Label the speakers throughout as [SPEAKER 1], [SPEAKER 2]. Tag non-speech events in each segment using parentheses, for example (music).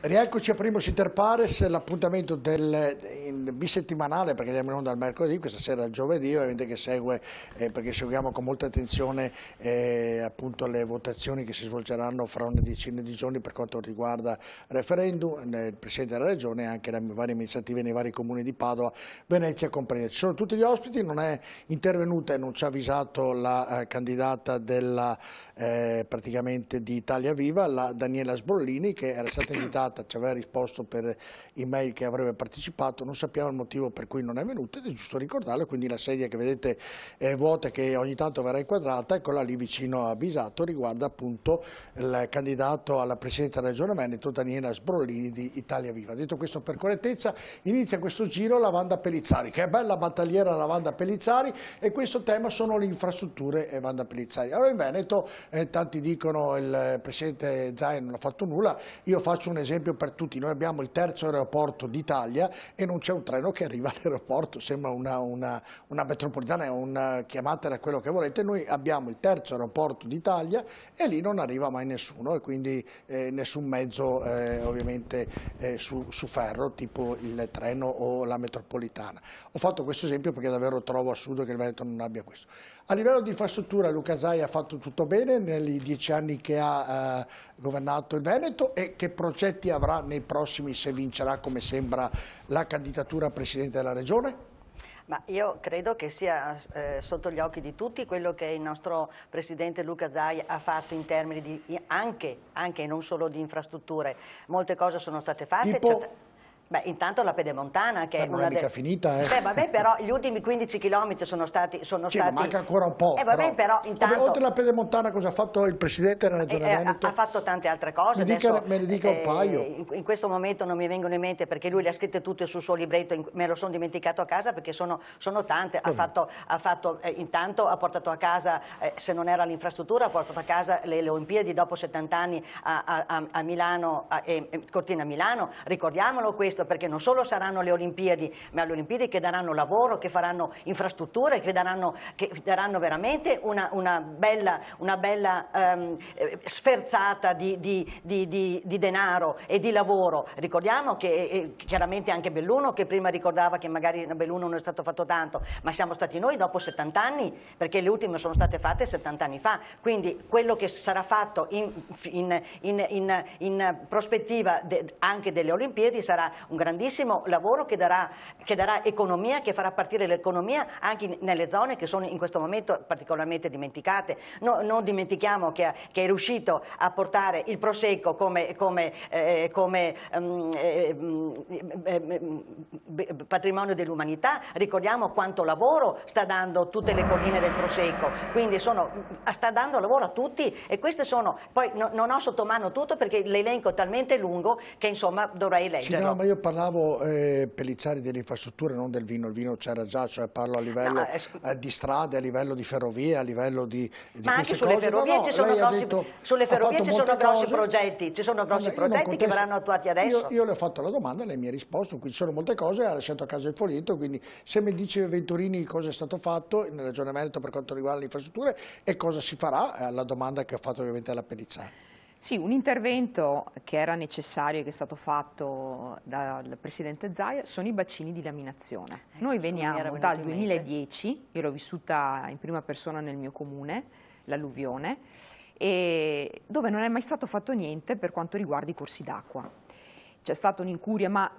[SPEAKER 1] Rieccoci a Primo Sitter Pares, l'appuntamento del, bisettimanale perché andiamo in onda il mercoledì, questa sera il giovedì, ovviamente che segue eh, perché seguiamo con molta attenzione eh, appunto le votazioni che si svolgeranno fra una decina di giorni per quanto riguarda referendum, eh, il Presidente della Regione e anche le varie amministrative nei vari comuni di Padova, Venezia e Compagnia. Ci sono tutti gli ospiti, non è intervenuta e non ci ha avvisato la eh, candidata della, eh, di Italia Viva, la Daniela Sbollini che era stata invitata andata, ci aveva risposto per email che avrebbe partecipato, non sappiamo il motivo per cui non è venuta ed è giusto ricordarlo, quindi la sedia che vedete è vuota che ogni tanto verrà inquadrata, eccola lì vicino a Bisato, riguarda appunto il candidato alla presidenza della Regione Veneto, Daniela Sbrollini di Italia Viva. Detto questo per correttezza, inizia questo giro Lavanda Pellizzari, che è bella battagliera Lavanda Pellizzari e questo tema sono le infrastrutture e Vanda Pellizzari. Allora in Veneto eh, tanti dicono il presidente Zaia non ha fatto nulla, io faccio un esempio esempio per tutti, noi abbiamo il terzo aeroporto d'Italia e non c'è un treno che arriva (laughs) all'aeroporto, sembra una, una, una metropolitana, una, chiamatela quello che volete, noi abbiamo il terzo aeroporto d'Italia e lì non arriva mai nessuno e quindi eh, nessun mezzo eh, ovviamente eh, su, su, ferro tipo il treno o la metropolitana. Ho fatto questo esempio perché davvero trovo assurdo che il Veneto non abbia questo. A livello di infrastruttura Luca Zai ha fatto tutto bene negli dieci anni che ha eh, governato il Veneto e che progetti tempi avrà nei prossimi se vincerà come sembra la candidatura a Presidente della Regione?
[SPEAKER 2] Ma io credo che sia eh, sotto gli occhi di tutti quello che il nostro Presidente Luca Zai ha fatto in termini di, anche, e non solo di infrastrutture. Molte cose sono state fatte. Tipo... Beh, intanto la Pedemontana che Beh, è non è mica del...
[SPEAKER 1] finita, eh. Beh,
[SPEAKER 2] vabbè, però gli ultimi 15 km sono stati... Sono sì, stati... manca ancora
[SPEAKER 1] un po'. Eh, vabbè, però, però intanto... Vabbè, oltre alla Pedemontana cosa ha fatto il Presidente della Regione eh, eh Veneto? Ha
[SPEAKER 2] fatto tante altre cose. Mi Adesso, me ne dica un eh, paio. In, in, questo momento non mi vengono in mente perché lui le ha scritte tutte sul suo libretto, in, me lo sono dimenticato a casa perché sono, sono tante. Ha fatto, ha fatto eh, intanto ha portato a casa, se non era l'infrastruttura, ha portato a casa le, le Olimpiadi dopo 70 anni a, a, a, a Milano, a, Cortina Milano. Ricordiamolo questo questo perché non solo saranno le Olimpiadi, ma le Olimpiadi che daranno lavoro, che faranno infrastrutture, che daranno, che daranno veramente una, una bella, una bella um, sferzata di, di, di, di, denaro e di lavoro. Ricordiamo che eh, eh, chiaramente anche Belluno, che prima ricordava che magari Belluno non è stato fatto tanto, ma siamo stati noi dopo 70 anni, perché le ultime sono state fatte 70 anni fa. Quindi quello che sarà fatto in, in, in, in prospettiva de, anche delle Olimpiadi sarà un grandissimo lavoro che darà, che darà economia, che farà partire l'economia anche nelle zone che sono in questo momento particolarmente dimenticate. No, non dimentichiamo che, che, è riuscito a portare il Prosecco come, come, eh, come um, eh, ehm, ehm, patrimonio dell'umanità, ricordiamo quanto lavoro sta dando tutte le colline del Prosecco, quindi sono, sta dando lavoro a tutti e queste sono, poi no, non ho sotto mano tutto perché l'elenco è talmente lungo che insomma dovrei leggerlo. Sì,
[SPEAKER 1] no, parlavo eh, delle infrastrutture, non del vino, il vino c'era già, cioè parlo a livello no, eh, eh di strade, a livello di ferrovie, a livello di, di Ma anche sulle cose. ferrovie no, ci sono grossi, detto, sulle ferrovie ci sono grossi progetti, ci sono grossi progetti contesto, che verranno attuati adesso. Io, io, le ho fatto la domanda, lei mi ha risposto, quindi ci sono molte cose, ha lasciato a casa il foglietto, quindi se mi dice Venturini cosa è stato fatto nel ragionamento per quanto riguarda le infrastrutture e cosa si farà, la domanda che ho fatto ovviamente
[SPEAKER 3] alla Pellizzari. Sì, un intervento che era necessario e che è stato fatto dal Presidente Zaia sono i bacini di laminazione. Ecco, Noi veniamo dal 2010, io l'ho vissuta in prima persona nel mio comune, l'alluvione, dove non è mai stato fatto niente per quanto riguarda i corsi d'acqua. C'è stata un'incuria, ma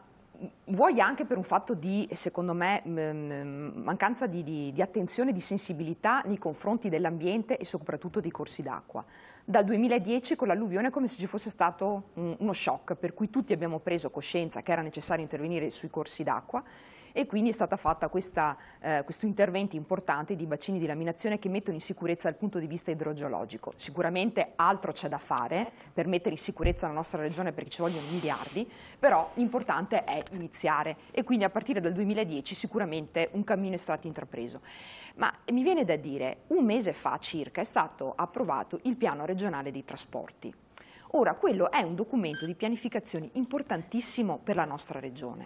[SPEAKER 3] vuoi anche per un fatto di, secondo me, mancanza di, di, di attenzione e di sensibilità nei confronti dell'ambiente e soprattutto dei corsi d'acqua. Dal 2010 con l'alluvione è come se ci fosse stato uno shock, per cui tutti abbiamo preso coscienza che era necessario intervenire sui corsi d'acqua e quindi è stato fatto eh, questo intervento importante di bacini di laminazione che mettono in sicurezza dal punto di vista idrogeologico. Sicuramente altro c'è da fare per mettere in sicurezza la nostra regione perché ci vogliono miliardi, però l'importante è iniziare e quindi a partire dal 2010 sicuramente un cammino è stato intrapreso. Ma mi viene da dire, un mese fa circa è stato approvato il piano regionale dei trasporti. Ora, quello è un documento di pianificazione importantissimo per la nostra regione,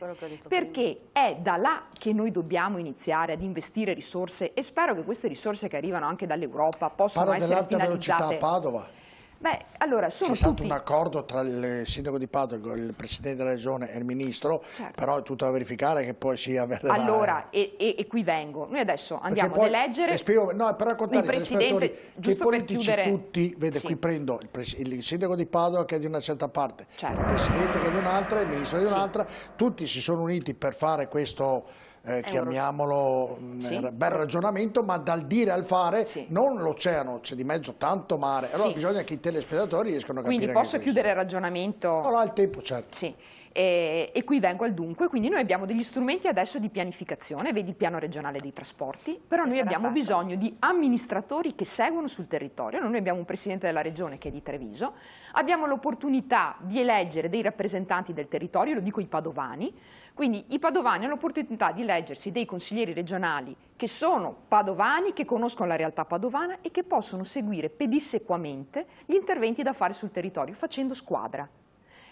[SPEAKER 3] perché è da là che noi dobbiamo iniziare ad investire risorse e spero che queste risorse che arrivano anche dall'Europa possano Parla essere finalizzate... Parla dell'alta velocità a Padova.
[SPEAKER 1] Beh, allora, C'è tutti... stato un accordo tra il sindaco di Padova, il presidente della regione e il ministro, certo. però è tutto da verificare che poi sia avverrà. Allora,
[SPEAKER 3] e, e, e, qui vengo. Noi adesso andiamo poi, ad eleggere spiego,
[SPEAKER 1] no, per raccontare il presidente, giusto per chiudere. tutti, vede, sì. qui prendo il, il, sindaco di Padova che è di una certa parte, certo. il presidente che è di un'altra, il ministro di un'altra, sì. tutti si sono uniti per fare questo eh, chiamiamolo mm, sì. bel ragionamento, ma dal dire al fare sì. non l'oceano, c'è di mezzo tanto mare. Allora sì. bisogna che i telespettatori riescano a capire. Quindi posso
[SPEAKER 3] chiudere il ragionamento? Allora, no, il tempo certo. Sì. E, eh, e qui vengo al dunque, quindi noi abbiamo degli strumenti adesso di pianificazione, vedi il piano regionale dei trasporti, però noi abbiamo fatto. bisogno di amministratori che seguono sul territorio, noi abbiamo un presidente della regione che è di Treviso, abbiamo l'opportunità di eleggere dei rappresentanti del territorio, lo dico i padovani, quindi i padovani hanno l'opportunità di eleggersi dei consiglieri regionali che sono padovani, che conoscono la realtà padovana e che possono seguire pedissequamente gli interventi da fare sul territorio, facendo squadra.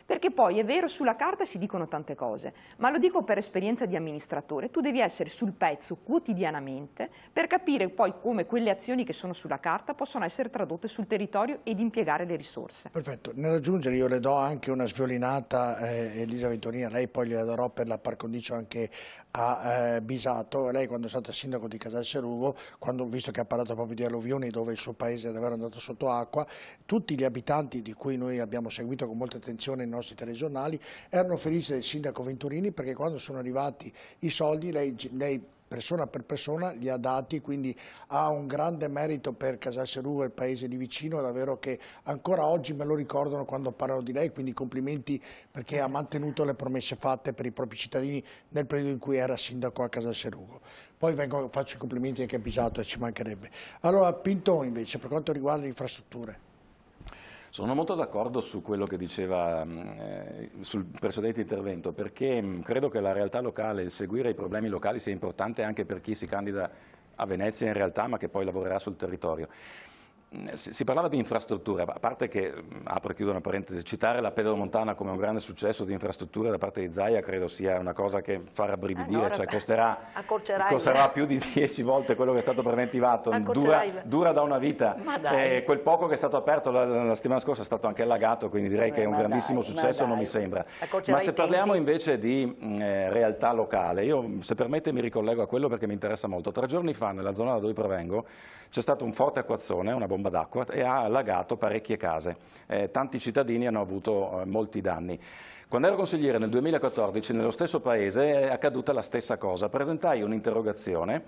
[SPEAKER 3] Perché poi è vero, sulla carta si dicono tante cose, ma lo dico per esperienza di amministratore, tu devi essere sul pezzo quotidianamente per capire poi come quelle azioni che sono sulla carta possono essere tradotte sul territorio ed impiegare le risorse.
[SPEAKER 1] Perfetto, nell'aggiungere io le do anche una sviolinata, eh, Elisa Ventonia, lei poi gliela darò per la par condicio anche a eh, Bisato, lei quando è stata sindaco di Casalserugo, quando, visto che ha parlato proprio di alluvioni dove il suo paese è davvero andato sotto acqua, tutti gli abitanti di cui noi abbiamo seguito con molta attenzione nostri telegiornali, erano felici del sindaco Venturini perché quando sono arrivati i soldi lei, lei persona per persona li ha dati, quindi ha un grande merito per Casalserù e il paese di vicino, davvero che ancora oggi me lo ricordano quando parlano di lei, quindi complimenti perché ha mantenuto le promesse fatte per i propri cittadini nel periodo in cui era sindaco a Casalserugo. Poi vengo, faccio i complimenti anche a Pisato e ci mancherebbe. Allora Pinto invece per quanto riguarda le infrastrutture.
[SPEAKER 4] Sono molto d'accordo su quello che diceva mm, eh, sul precedente intervento, perché mh, mm, credo che la realtà locale, il seguire i problemi locali sia importante anche per chi si candida a Venezia in realtà, ma che poi lavorerà sul territorio si parlava di infrastrutture, a parte che, apro e chiudo una parentesi, citare la Pedemontana come un grande successo di infrastrutture da parte di Zaia credo sia una cosa che fa rabbrividire, eh, allora, cioè costerà, costerà più di 10 (laughs) volte quello che è stato preventivato, dura, dura, da una vita. (laughs) Eh, quel poco che è stato aperto la, la, settimana scorsa è stato anche allagato, quindi direi ma che è un grandissimo dai, successo, non mi sembra. Ma se parliamo invece di eh, realtà locale, io se permette mi ricollego a quello perché mi interessa molto. Tre giorni fa nella zona da dove provengo c'è stato un forte acquazzone, una bomba tromba d'acqua e ha allagato parecchie case. Eh, tanti cittadini hanno avuto eh, molti danni. Quando ero consigliere nel 2014 nello stesso paese è accaduta la stessa cosa. Presentai un'interrogazione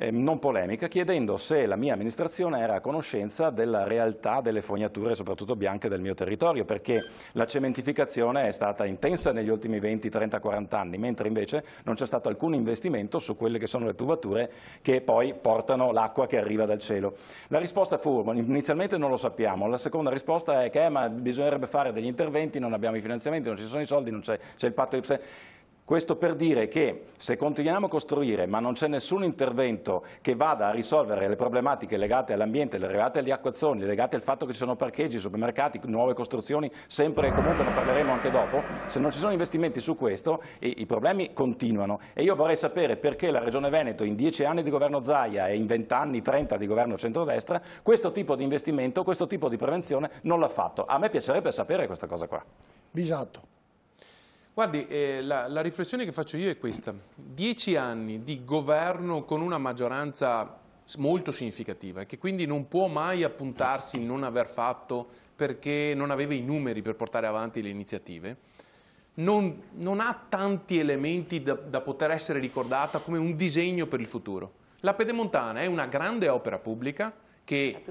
[SPEAKER 4] eh, non polemica, chiedendo se la mia amministrazione era a conoscenza della realtà delle fognature, soprattutto bianche, del mio territorio, perché la cementificazione è stata intensa negli ultimi 20, 30, 40 anni, mentre invece non c'è stato alcun investimento su quelle che sono le tubature che poi portano l'acqua che arriva dal cielo. La risposta fu, inizialmente non lo sappiamo, la seconda risposta è che eh, bisognerebbe fare degli interventi, non abbiamo i finanziamenti, non ci sono i soldi, non c'è il patto di... Questo per dire che se continuiamo a costruire ma non c'è nessun intervento che vada a risolvere le problematiche legate all'ambiente, legate agli acquazzoni, legate al fatto che ci sono parcheggi, supermercati, nuove costruzioni, sempre e comunque ne parleremo anche dopo, se non ci sono investimenti su questo i, problemi continuano e io vorrei sapere perché la Regione Veneto in dieci anni di governo Zaia e in vent'anni, trenta di governo centrodestra, questo tipo di investimento, questo tipo di prevenzione non l'ha fatto. A me piacerebbe sapere questa cosa qua.
[SPEAKER 1] Bisato. Guardi, eh, la,
[SPEAKER 5] la riflessione che faccio io è questa. Dieci anni di governo con una maggioranza molto significativa che quindi non può mai appuntarsi non aver fatto perché non aveva i numeri per portare avanti le iniziative, non, non ha tanti elementi da, da, poter essere ricordata come un disegno per il futuro. La Pedemontana è una grande opera pubblica che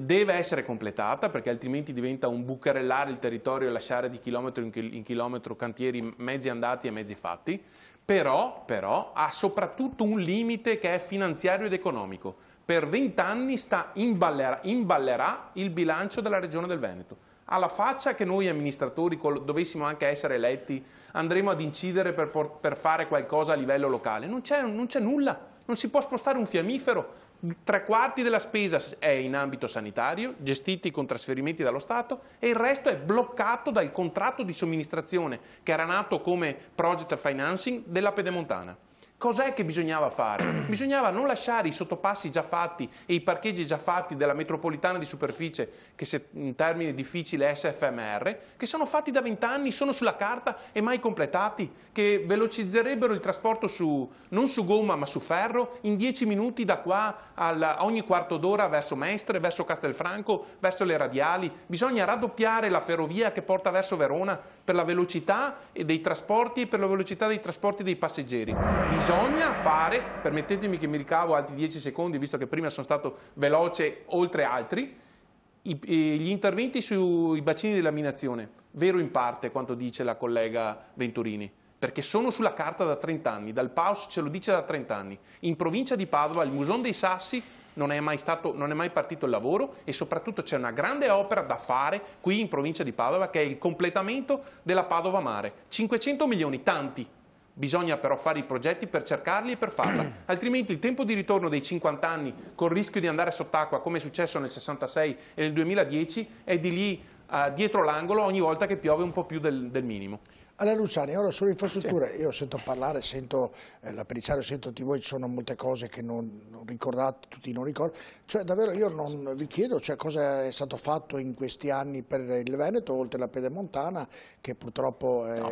[SPEAKER 5] deve essere completata perché altrimenti diventa un bucherellare il territorio e lasciare di chilometro in chilometro cantieri mezzi andati e mezzi fatti, però, però ha soprattutto un limite che è finanziario ed economico. Per vent'anni imballerà, imballerà il bilancio della regione del Veneto alla faccia che noi amministratori, dovessimo anche essere eletti, andremo ad incidere per, per fare qualcosa a livello locale. Non c'è, nulla, non si può spostare un fiammifero tre quarti della spesa è in ambito sanitario, gestiti con trasferimenti dallo Stato, e il resto è bloccato dal contratto di somministrazione che era nato come project financing della Pedemontana. Cos'è che bisognava fare? (clears throat) Bisognava non lasciare i sottopassi già fatti e i parcheggi già fatti della metropolitana di superficie, che se in termine difficile è SFMR, che sono fatti da vent'anni, sono sulla carta e mai completati, che velocizzerebbero il trasporto su, non su gomma ma su ferro in dieci minuti da qua al, ogni quarto d'ora verso Mestre, verso Castelfranco, verso le radiali. Bisogna raddoppiare la ferrovia che porta verso Verona per la velocità dei trasporti e per la velocità dei trasporti dei passeggeri. Bisogna bisogna fare, permettetemi che mi ricavo altri 10 secondi, visto che prima sono stato veloce oltre altri, i, gli interventi sui bacini di laminazione, vero in parte quanto dice la collega Venturini, perché sono sulla carta da 30 anni, dal Paus ce lo dice da 30 anni. In provincia di Padova, il Muson dei Sassi, non è, stato, non è mai, partito il lavoro e soprattutto c'è una grande opera da fare qui in provincia di Padova che è il completamento della Padova Mare. 500 milioni, tanti, Bisogna però fare i progetti per cercarli e per farla, (clears throat) altrimenti il tempo di ritorno dei 50 anni con il rischio di andare sott'acqua come è successo nel 66 e nel 2010 è di lì uh, dietro l'angolo ogni volta che piove un po' più del, del minimo.
[SPEAKER 1] Alla Luciani, ora sulle infrastrutture, io sento parlare, sento eh, la Periziario, sento di voi, ci sono molte cose che non, non ricordate, tutti non ricordano, cioè davvero io non vi chiedo cioè, cosa è stato fatto in questi anni per il Veneto, oltre la Pedemontana, che purtroppo è, no,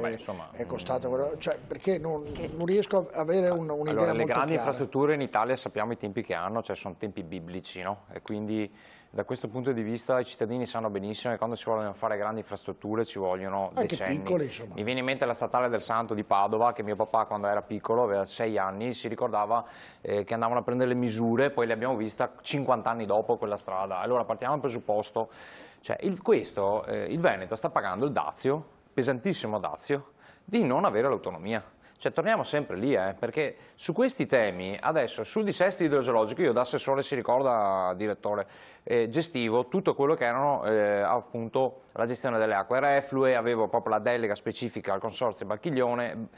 [SPEAKER 1] è mm. costata, mh... cioè, perché non, non, riesco a avere un'idea un allora, molto le grandi chiara. infrastrutture
[SPEAKER 6] in Italia sappiamo i tempi che hanno, cioè sono tempi biblici, no? E quindi da questo punto di vista i cittadini sanno benissimo che quando si vogliono fare grandi infrastrutture ci vogliono Anche decenni. Piccole, Mi viene in mente la statale del Santo di Padova che mio papà quando era piccolo, aveva 6 anni, si ricordava eh, che andavano a prendere le misure, poi le abbiamo vista 50 anni dopo quella strada. Allora partiamo dal presupposto, cioè, il, questo, eh, il Veneto sta pagando il dazio, pesantissimo dazio, di non avere l'autonomia. Cioè, torniamo sempre lì, eh, perché su questi temi, adesso, sul dissesto idrogeologico, io da assessore si ricorda, direttore, eh, gestivo tutto quello che erano eh, appunto la gestione delle acque reflue, avevo proprio la delega specifica al consorzio Barchiglione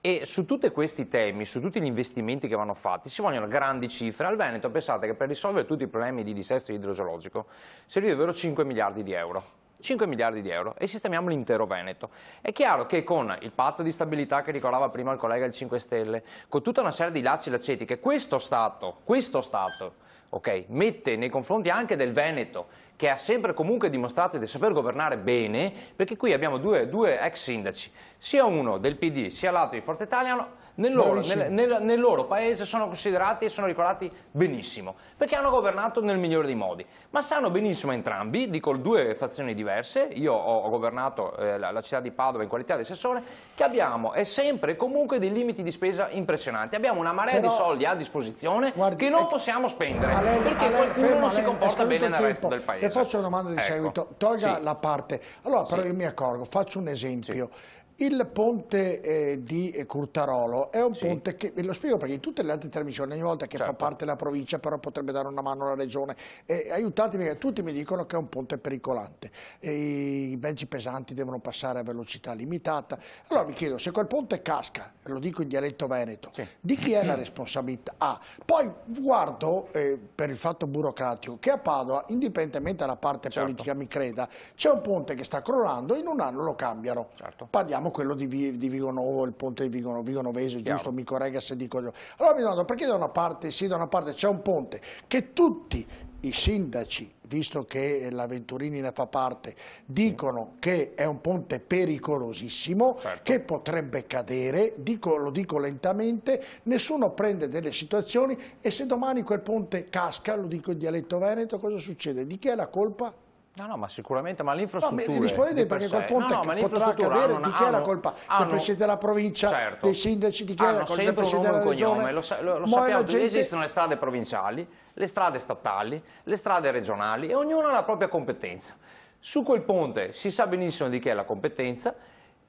[SPEAKER 6] e su tutti questi temi, su tutti gli investimenti che vanno fatti, si vogliono grandi cifre. Al Veneto pensate che per risolvere tutti i problemi di dissesto idrogeologico servivano 5 miliardi di euro. 5 miliardi di euro e sistemiamo l'intero Veneto. È chiaro che con il patto di stabilità che ricordava prima il collega del 5 Stelle, con tutta una serie di lacci laceti che questo Stato, questo Stato ok, mette nei confronti anche del Veneto, che ha sempre comunque dimostrato di saper governare bene, perché qui abbiamo due, due ex sindaci, sia uno del PD sia l'altro di Forza Italia, nel loro, nel, nel, nel loro, paese sono considerati e sono ricordati benissimo, perché hanno governato nel migliore dei modi. Ma sanno benissimo entrambi, dico due fazioni diverse, io ho, governato eh, la, la, città di Padova in qualità di assessore, che abbiamo è sempre e comunque dei limiti di spesa impressionanti. Abbiamo una marea Però, di soldi a disposizione guardi, che non ecco, possiamo spendere, lei, perché lei, qualcuno fermo, non si comporta bene nel resto del paese. Le
[SPEAKER 1] faccio una domanda di ecco. seguito, tolga sì. la parte. Allora, però sì. io mi accorgo, faccio un esempio. Sì. Il ponte eh, di Curtarolo è un sì. ponte che, ve lo spiego perché in tutte le altre trasmissioni, ogni volta che certo. fa parte la provincia, però potrebbe dare una mano alla regione, eh, aiutatemi, perché tutti mi dicono che è un ponte pericolante, i mezzi pesanti devono passare a velocità limitata, allora mi chiedo se quel ponte casca, lo dico in dialetto veneto, sì. di chi è la responsabilità? Ah, poi guardo eh, per il fatto burocratico che a Padova, indipendentemente dalla parte certo. politica mi creda, c'è un ponte che sta crollando, e in un anno lo cambiano. Certo. Parliamo quello di, di Vigonovo, il ponte di Vigo, Vigonovese, giusto? Chiaro. Mi corregga se dico io. Allora mi domando perché da una parte, sì, da una parte c'è un ponte che tutti i sindaci, visto che la Venturini ne fa parte, dicono mm. che è un ponte pericolosissimo, certo. che potrebbe cadere, dico, lo dico lentamente, nessuno prende delle situazioni e se domani quel ponte casca, lo dico in dialetto veneto, cosa succede? Di chi è la colpa?
[SPEAKER 6] No, no, ma sicuramente, ma l'infrastruttura... No, mi rispondete perché per quel ponte no, no, potrà cadere di chi è la colpa? Hanno, del Presidente
[SPEAKER 1] della Provincia, certo, dei sindaci, di chi è la colpa? Del Presidente della Regione? Cognome, lo, lo, lo sappiamo, gente... esistono
[SPEAKER 6] le strade provinciali, le strade statali, le strade regionali e ognuno ha la propria competenza. Su quel ponte si sa benissimo di chi è la competenza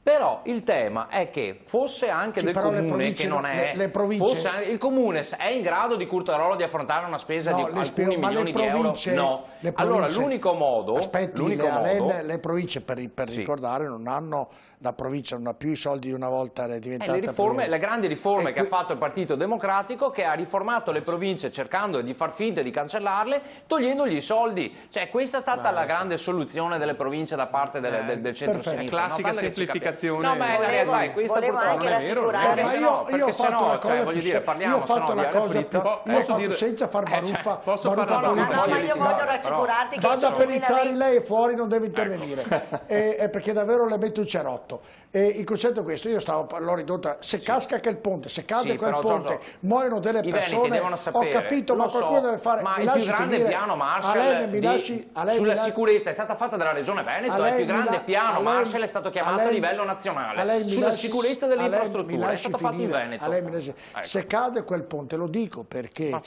[SPEAKER 6] però il tema è che fosse anche sì, del comune che non è, le, le fosse anche, il comune è in grado di Curtarolo di affrontare una spesa no, di alcuni spero, milioni di euro? No. allora l'unico modo, Aspetti, le, modo Alen,
[SPEAKER 1] le, province per, per sì. ricordare non hanno la provincia non ha più i soldi di una volta è diventata eh, le, riforme,
[SPEAKER 6] le grandi riforme e che qui... ha fatto il Partito Democratico che ha riformato le province cercando di far finta di cancellarle togliendogli i soldi. Cioè questa è stata no, la grande so. soluzione delle province da parte delle, eh, del, del eh, centro-sinistra. Classica no, semplificazione giustificazione. No, ma è la realtà, è questa volevo purtroppo. Non è vero. Perché ma io, io ho fatto una cosa cioè, dire, parliamo, io ho fatto una cosa più, io posso eh, dire, senza
[SPEAKER 1] far baruffa. Eh, cioè, baruffa no, no, no, ma io voglio rassicurarti che vado a pellicciare lei fuori non deve intervenire. Ecco. Eh, eh, perché davvero le metto in cerotto. E il concetto è questo, io stavo, l'ho ridotta, se sì. casca quel ponte, se cade sì, quel però, ponte, Giorgio, muoiono delle persone, sapere, ho capito, ma qualcuno so, deve fare... Ma il più grande finire, piano Marshall lei, di, lasci, lei, sulla lasci,
[SPEAKER 6] sicurezza è stata fatta dalla Regione Veneto, lei, il più grande la, piano lei, Marshall è stato chiamato a, lei, a livello nazionale, lei, sulla lasci, sicurezza delle infrastrutture, è stato finire, fatto in Veneto.
[SPEAKER 1] Ecco. Se cade quel ponte, lo dico perché...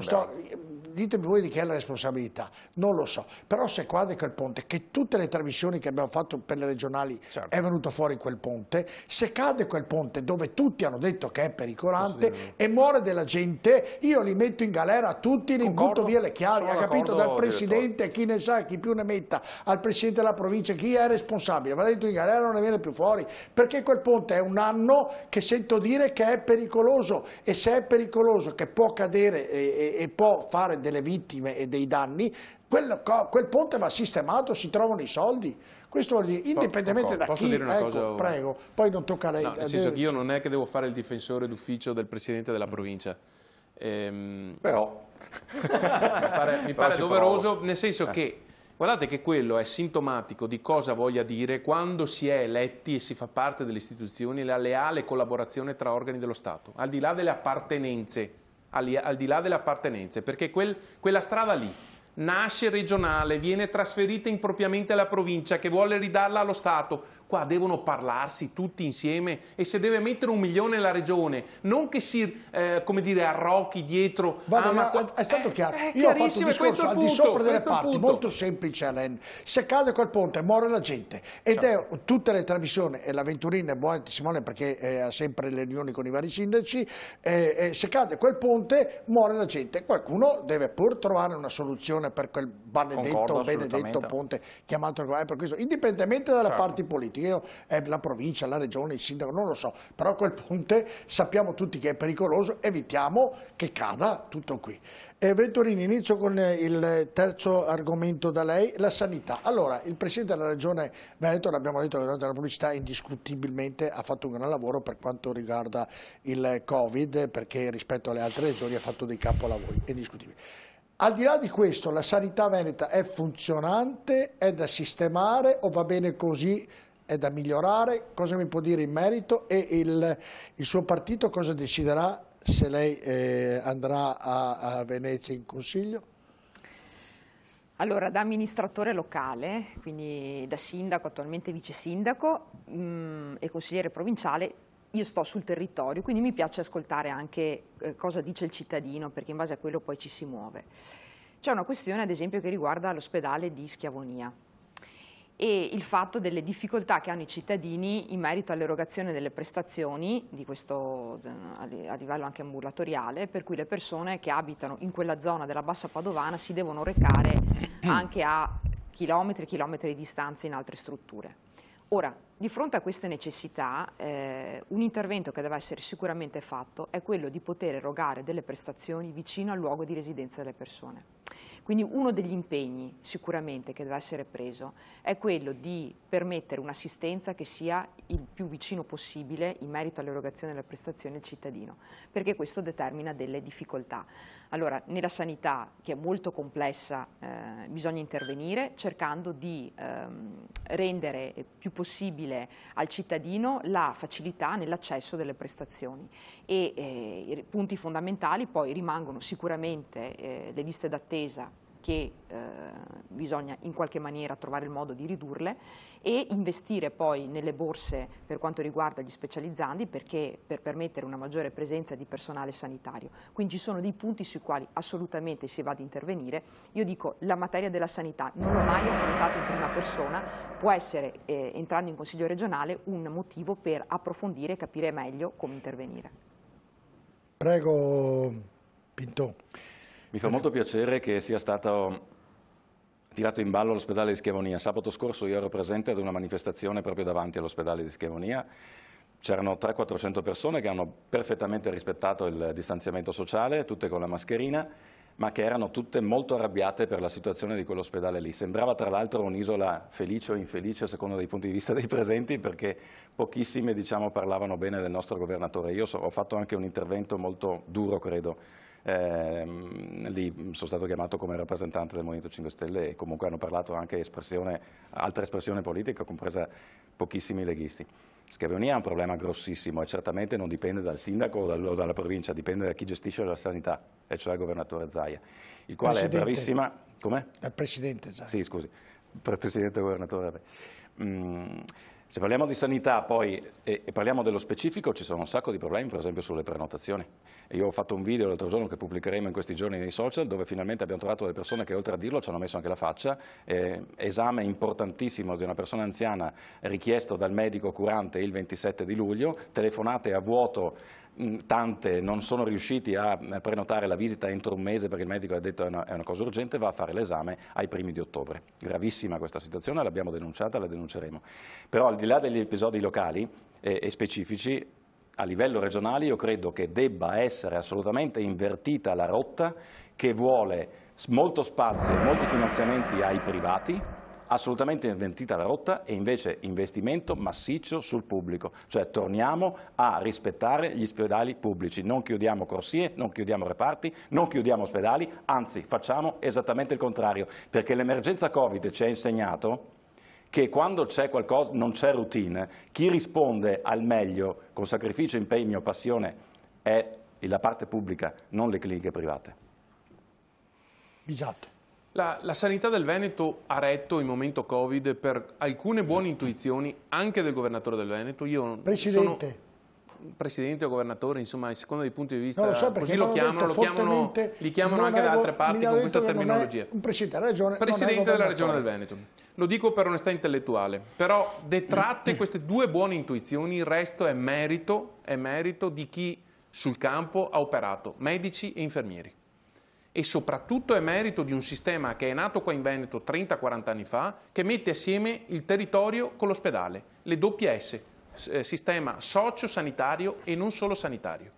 [SPEAKER 1] Sto, ditemi voi di chi è la responsabilità, non lo so, però se cade quel ponte, che tutte le trasmissioni che abbiamo fatto per le regionali certo. è venuto fuori quel quel ponte, se cade quel ponte dove tutti hanno detto che è pericolante e muore della gente, io li metto in galera tutti, li concordo, butto via le chiavi, ha capito? Dal presidente, direttore. chi ne sa, chi più ne metta, al presidente della provincia, chi è responsabile, va dentro in galera non ne viene più fuori, perché quel ponte è un anno che sento dire che è pericoloso e se è pericoloso che può cadere e, e, e può fare delle vittime e dei danni, Quel, quel, ponte va sistemato, si trovano i soldi. Questo vuol dire, indipendentemente da Posso chi, dire una ecco, cosa... prego, poi non tocca a lei. No, nel eh, senso che
[SPEAKER 5] io non è che devo fare il difensore d'ufficio del Presidente della provincia. Ehm... Però...
[SPEAKER 4] mi pare, mi pare doveroso, provo. nel senso eh. che,
[SPEAKER 5] guardate che quello è sintomatico di cosa voglia dire quando si è eletti e si fa parte delle istituzioni la leale collaborazione tra organi dello Stato, al di là delle appartenenze, al di là delle appartenenze, perché quel, quella strada lì, nasce regionale, viene trasferita impropriamente alla provincia che vuole ridarla allo Stato, Qua devono parlarsi tutti insieme e se deve mettere un milione la regione, non che si eh, come dire, arrocchi dietro. Vabbè, ah, ma, ma, è stato eh,
[SPEAKER 1] chiaro. Eh, è Io ho fatto un discorso al di sopra delle parti, molto semplice Alain. Se cade quel ponte muore la gente ed certo. è tutte le trasmissioni e l'avventurina è buona Simone perché eh, ha sempre le riunioni con i vari sindaci, eh, se cade quel ponte muore la gente. Qualcuno deve pur trovare una soluzione per quel benedetto, benedetto ponte chiamato per questo, indipendentemente dalle certo. parti politiche. Canteo, eh, la provincia, la regione, il sindaco, non lo so, però a quel punto sappiamo tutti che è pericoloso, evitiamo che cada tutto qui. Eh, Venturini, inizio con eh, il terzo argomento da lei, la sanità. Allora, il Presidente della Regione Veneto, l'abbiamo detto durante la pubblicità, indiscutibilmente ha fatto un gran lavoro per quanto riguarda il Covid, perché rispetto alle altre regioni ha fatto dei capolavori, indiscutibili. Al di là di questo, la sanità veneta è funzionante, è da sistemare o va bene così è da migliorare, cosa mi può dire in merito e il, il suo partito cosa deciderà se lei eh, andrà a, a Venezia in consiglio?
[SPEAKER 3] Allora, da amministratore locale, quindi da sindaco, attualmente vice sindaco mh, mm, e consigliere provinciale, io sto sul territorio, quindi mi piace ascoltare anche eh, cosa dice il cittadino, perché in base a quello poi ci si muove. C'è una questione, ad esempio, che riguarda l'ospedale di Schiavonia e il fatto delle difficoltà che hanno i cittadini in merito all'erogazione delle prestazioni questo, a livello anche ambulatoriale, per cui le persone che abitano in quella zona della Bassa Padovana si devono recare (clears throat) anche a chilometri e chilometri di distanza in altre strutture. Ora, di fronte a queste necessità, eh, un intervento che deve essere sicuramente fatto è quello di poter erogare delle prestazioni vicino al luogo di residenza delle persone. Quindi uno degli impegni sicuramente che deve essere preso è quello di permettere un'assistenza che sia il più vicino possibile in merito all'erogazione della prestazione al cittadino, perché questo determina delle difficoltà. Allora, nella sanità, che è molto complessa, eh, bisogna intervenire cercando di ehm, rendere più possibile al cittadino la facilità nell'accesso delle prestazioni e eh, i punti fondamentali poi rimangono sicuramente eh, le liste d'attesa che eh, bisogna in qualche maniera trovare il modo di ridurle e investire poi nelle borse per quanto riguarda gli specializzandi perché, per permettere una maggiore presenza di personale sanitario. Quindi ci sono dei punti sui quali assolutamente si va ad intervenire. Io dico la materia della sanità non l'ho mai affrontata in prima persona, può essere eh, entrando in Consiglio regionale un motivo per approfondire e capire meglio come intervenire.
[SPEAKER 1] Prego Pinto. Mi fa molto
[SPEAKER 4] piacere che sia stato tirato in ballo l'ospedale di Schiavonia. Sabato scorso io ero presente ad una manifestazione proprio davanti all'ospedale di Schiavonia. C'erano 300-400 persone che hanno perfettamente rispettato il distanziamento sociale, tutte con la mascherina, ma che erano tutte molto arrabbiate per la situazione di quell'ospedale lì. Sembrava tra l'altro un'isola felice o infelice, secondo dei punti di vista (laughs) dei presenti, perché pochissime diciamo, parlavano bene del nostro governatore. Io so, ho fatto anche un intervento molto duro, credo, eh, lì mm, sono stato chiamato come rappresentante del Movimento 5 Stelle e comunque hanno parlato anche espressione, altre espressioni politiche, compresa pochissimi leghisti. Schiavionia è un problema grossissimo e certamente non dipende dal sindaco o, dal, o dalla provincia, dipende da chi gestisce la sanità, e cioè il governatore Zaia, il quale Presidente. è bravissima... Come?
[SPEAKER 1] Dal Presidente Zaia.
[SPEAKER 4] Sì, scusi, Presidente Governatore. Mm, se parliamo di sanità poi e, e, parliamo dello specifico ci sono un sacco di problemi per esempio sulle prenotazioni. Io ho fatto un video l'altro giorno che pubblicheremo in questi giorni nei social dove finalmente abbiamo trovato delle persone che oltre a dirlo ci hanno messo anche la faccia. Eh, esame importantissimo di una persona anziana richiesto dal medico curante il 27 di luglio, telefonate a vuoto Mm, tante non sono riusciti a eh, prenotare la visita entro un mese perché il medico ha detto che è, è una cosa urgente, va a fare l'esame ai primi di ottobre. Gravissima questa situazione, l'abbiamo denunciata, la denunceremo. Però al di là degli episodi locali eh, e specifici, a livello regionale io credo che debba essere assolutamente invertita la rotta che vuole molto spazio e molti finanziamenti ai privati, assolutamente invertita la rotta e invece investimento massiccio sul pubblico, cioè torniamo a rispettare gli ospedali pubblici, non chiudiamo corsie, non chiudiamo reparti, non chiudiamo ospedali, anzi facciamo esattamente il contrario, perché l'emergenza Covid ci ha insegnato che quando c'è qualcosa, non c'è routine, chi risponde al meglio con sacrificio, impegno, passione è la parte pubblica, non le cliniche private.
[SPEAKER 1] Esatto.
[SPEAKER 5] La, la, sanità del Veneto ha retto in momento Covid per alcune buone intuizioni anche del governatore del Veneto. Io Presidente. Sono presidente o governatore, insomma, a seconda dei punti di vista, lo so, così lo chiamano, lo chiamano, li chiamano anche avevo, da altre parti con questa terminologia. Un
[SPEAKER 1] presidente della regione, presidente della regione del
[SPEAKER 5] Veneto. Lo dico per onestà intellettuale, però detratte (clears throat) queste due buone intuizioni, il resto è merito, è merito di chi sul campo ha operato, medici e infermieri e soprattutto è merito di un sistema che è nato qua in Veneto 30-40 anni fa, che mette assieme il territorio con l'ospedale, le S, eh, sistema socio-sanitario e non solo sanitario.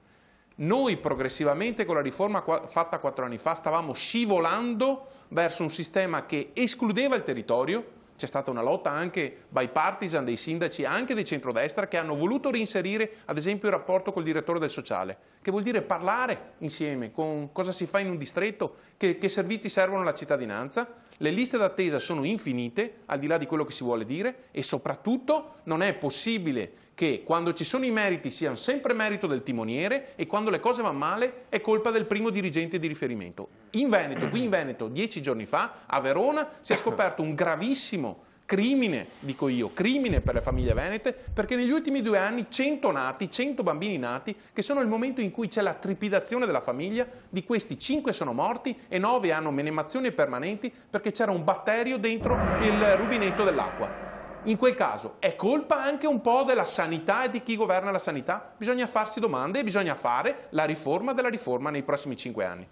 [SPEAKER 5] Noi progressivamente con la riforma fatta quattro anni fa stavamo scivolando verso un sistema che escludeva il territorio, c'è stata una lotta anche bipartisan dei sindaci, anche di centrodestra, che hanno voluto reinserire ad esempio il rapporto col direttore del sociale, che vuol dire parlare insieme con cosa si fa in un distretto, che, che servizi servono alla cittadinanza le liste d'attesa sono infinite, al di là di quello che si vuole dire, e soprattutto non è possibile che quando ci sono i meriti siano sempre merito del timoniere e quando le cose vanno male è colpa del primo dirigente di riferimento. In Veneto, qui in Veneto, dieci giorni fa, a Verona, si è ecco. scoperto un gravissimo Crimine, dico io, crimine per le famiglie venete, perché negli ultimi due anni 100 nati, 100 bambini nati, che sono il momento in cui c'è la trepidazione della famiglia, di questi 5 sono morti e 9 hanno menemazioni permanenti perché c'era un batterio dentro il rubinetto dell'acqua. In quel caso è colpa anche un po' della sanità e di chi governa la sanità? Bisogna farsi domande e bisogna fare la riforma della riforma nei prossimi 5 anni.